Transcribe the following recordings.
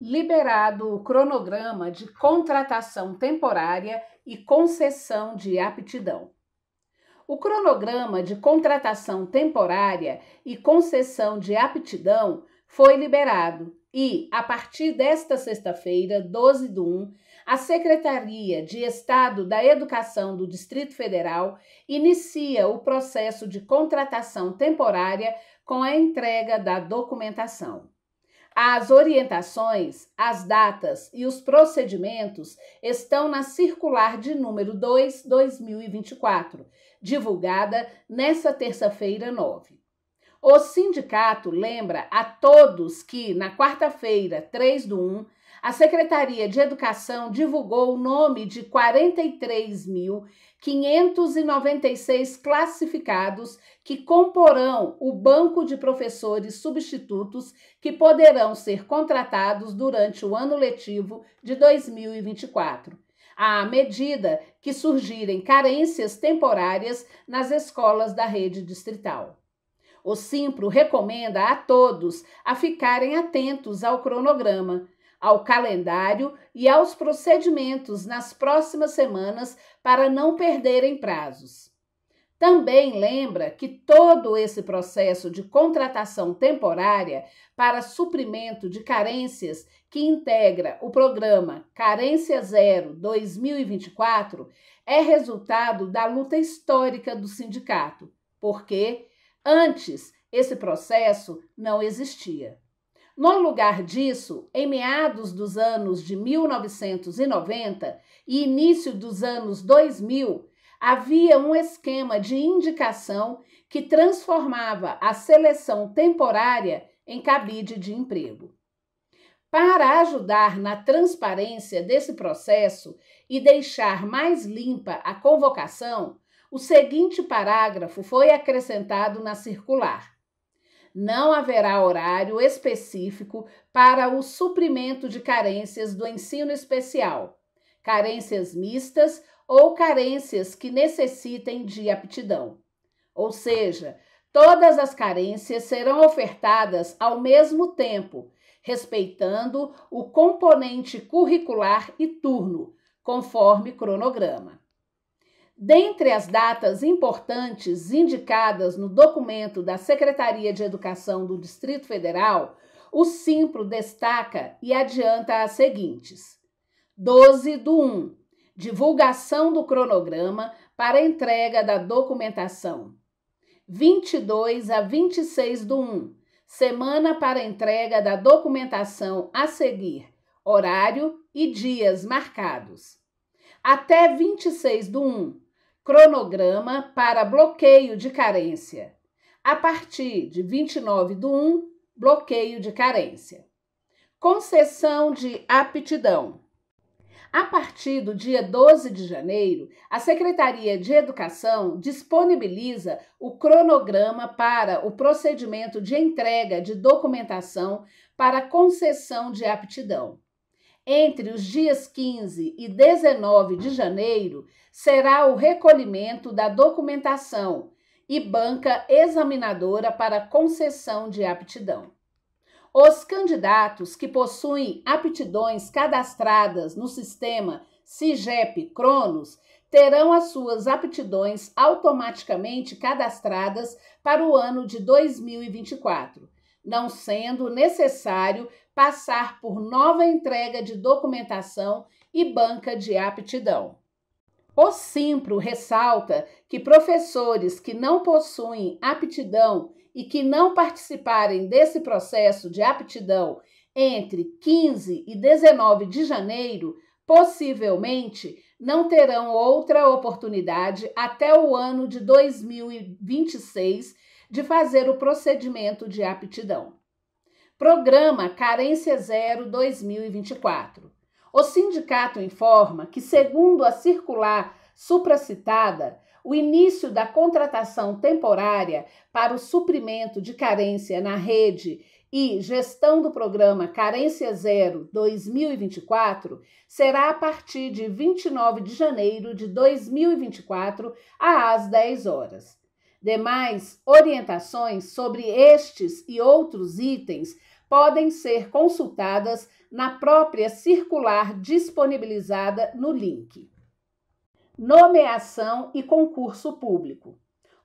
liberado o cronograma de contratação temporária e concessão de aptidão. O cronograma de contratação temporária e concessão de aptidão foi liberado e, a partir desta sexta-feira, 12 de 1, a Secretaria de Estado da Educação do Distrito Federal inicia o processo de contratação temporária com a entrega da documentação. As orientações, as datas e os procedimentos estão na circular de número 2, 2024, divulgada nesta terça-feira, 9. O sindicato lembra a todos que, na quarta-feira, 3 do 1, a Secretaria de Educação divulgou o nome de 43.596 classificados que comporão o banco de professores substitutos que poderão ser contratados durante o ano letivo de 2024 à medida que surgirem carências temporárias nas escolas da rede distrital. O Simpro recomenda a todos a ficarem atentos ao cronograma, ao calendário e aos procedimentos nas próximas semanas para não perderem prazos. Também lembra que todo esse processo de contratação temporária para suprimento de carências que integra o programa Carência Zero 2024 é resultado da luta histórica do sindicato, porque antes esse processo não existia. No lugar disso, em meados dos anos de 1990 e início dos anos 2000, havia um esquema de indicação que transformava a seleção temporária em cabide de emprego. Para ajudar na transparência desse processo e deixar mais limpa a convocação, o seguinte parágrafo foi acrescentado na circular não haverá horário específico para o suprimento de carências do ensino especial, carências mistas ou carências que necessitem de aptidão. Ou seja, todas as carências serão ofertadas ao mesmo tempo, respeitando o componente curricular e turno, conforme cronograma. Dentre as datas importantes indicadas no documento da Secretaria de Educação do Distrito Federal, o Simpro destaca e adianta as seguintes: 12 do 1 divulgação do cronograma para entrega da documentação. 22 a 26 do 1 semana para entrega da documentação a seguir, horário e dias marcados. Até 26 do 1 cronograma para bloqueio de carência. A partir de 29 de 1, bloqueio de carência. Concessão de aptidão. A partir do dia 12 de janeiro, a Secretaria de Educação disponibiliza o cronograma para o procedimento de entrega de documentação para concessão de aptidão entre os dias 15 e 19 de janeiro, será o recolhimento da documentação e banca examinadora para concessão de aptidão. Os candidatos que possuem aptidões cadastradas no sistema CIGEP Cronos terão as suas aptidões automaticamente cadastradas para o ano de 2024, não sendo necessário passar por nova entrega de documentação e banca de aptidão. O Simpro ressalta que professores que não possuem aptidão e que não participarem desse processo de aptidão entre 15 e 19 de janeiro possivelmente não terão outra oportunidade até o ano de 2026 de fazer o procedimento de aptidão. Programa Carência Zero 2024. O sindicato informa que, segundo a circular supracitada, o início da contratação temporária para o suprimento de carência na rede e gestão do programa Carência Zero 2024 será a partir de 29 de janeiro de 2024 às 10 horas. Demais orientações sobre estes e outros itens podem ser consultadas na própria circular disponibilizada no link. Nomeação e concurso público.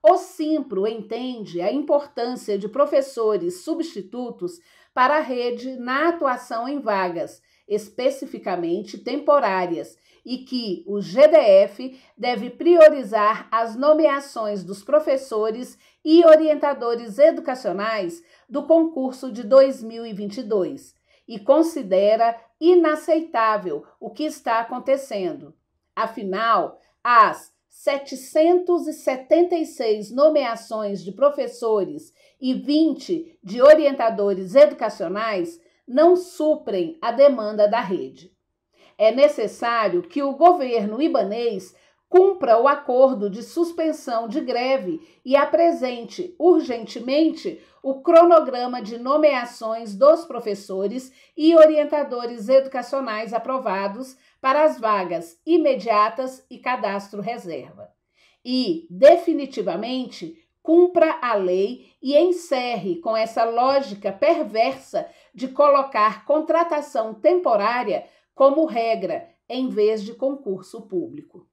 O Simpro entende a importância de professores substitutos para a rede na atuação em vagas, especificamente temporárias, e que o GDF deve priorizar as nomeações dos professores e orientadores educacionais do concurso de 2022 e considera inaceitável o que está acontecendo. Afinal, as 776 nomeações de professores e 20 de orientadores educacionais não suprem a demanda da rede é necessário que o governo ibanês cumpra o acordo de suspensão de greve e apresente urgentemente o cronograma de nomeações dos professores e orientadores educacionais aprovados para as vagas imediatas e cadastro reserva. E, definitivamente, cumpra a lei e encerre com essa lógica perversa de colocar contratação temporária como regra, em vez de concurso público.